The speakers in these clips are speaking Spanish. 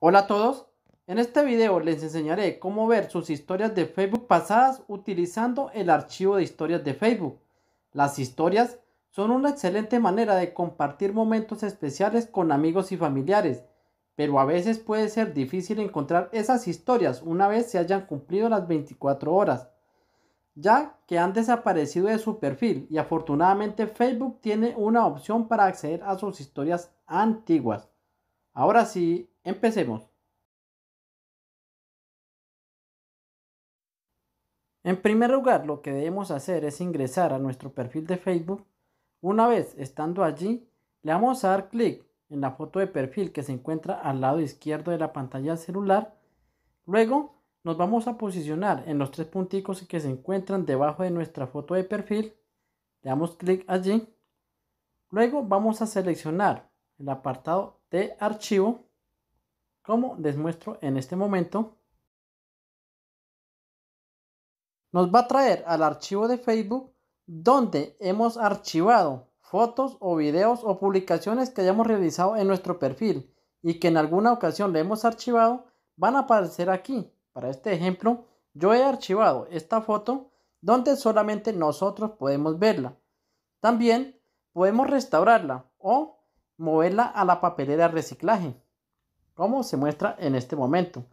Hola a todos, en este video les enseñaré cómo ver sus historias de Facebook pasadas utilizando el archivo de historias de Facebook. Las historias son una excelente manera de compartir momentos especiales con amigos y familiares, pero a veces puede ser difícil encontrar esas historias una vez se hayan cumplido las 24 horas, ya que han desaparecido de su perfil y afortunadamente Facebook tiene una opción para acceder a sus historias antiguas. Ahora sí, Empecemos. En primer lugar, lo que debemos hacer es ingresar a nuestro perfil de Facebook. Una vez estando allí, le vamos a dar clic en la foto de perfil que se encuentra al lado izquierdo de la pantalla celular. Luego, nos vamos a posicionar en los tres punticos que se encuentran debajo de nuestra foto de perfil. Le damos clic allí. Luego vamos a seleccionar el apartado de archivo como les muestro en este momento, nos va a traer al archivo de Facebook donde hemos archivado fotos o videos o publicaciones que hayamos realizado en nuestro perfil y que en alguna ocasión le hemos archivado, van a aparecer aquí. Para este ejemplo, yo he archivado esta foto donde solamente nosotros podemos verla. También podemos restaurarla o moverla a la papelera de reciclaje como se muestra en este momento.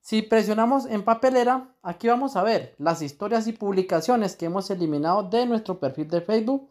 Si presionamos en papelera, aquí vamos a ver las historias y publicaciones que hemos eliminado de nuestro perfil de Facebook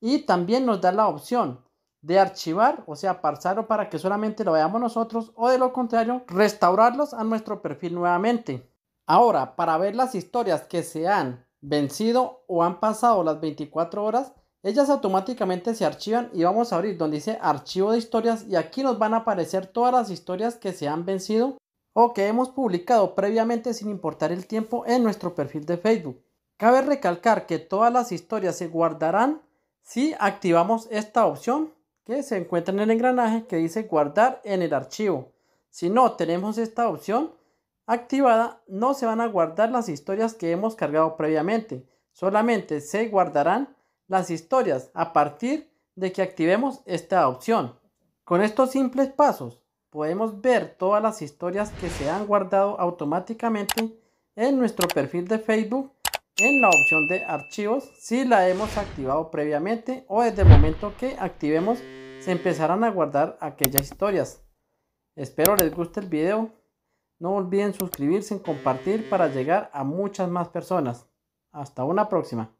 y también nos da la opción de archivar, o sea, parsarlo para que solamente lo veamos nosotros o de lo contrario, restaurarlos a nuestro perfil nuevamente. Ahora, para ver las historias que se han vencido o han pasado las 24 horas, ellas automáticamente se archivan y vamos a abrir donde dice archivo de historias y aquí nos van a aparecer todas las historias que se han vencido o que hemos publicado previamente sin importar el tiempo en nuestro perfil de Facebook. Cabe recalcar que todas las historias se guardarán si activamos esta opción que se encuentra en el engranaje que dice guardar en el archivo. Si no tenemos esta opción activada, no se van a guardar las historias que hemos cargado previamente. Solamente se guardarán las historias a partir de que activemos esta opción. Con estos simples pasos podemos ver todas las historias que se han guardado automáticamente en nuestro perfil de Facebook en la opción de archivos si la hemos activado previamente o desde el momento que activemos se empezarán a guardar aquellas historias. Espero les guste el video. No olviden suscribirse y compartir para llegar a muchas más personas. Hasta una próxima.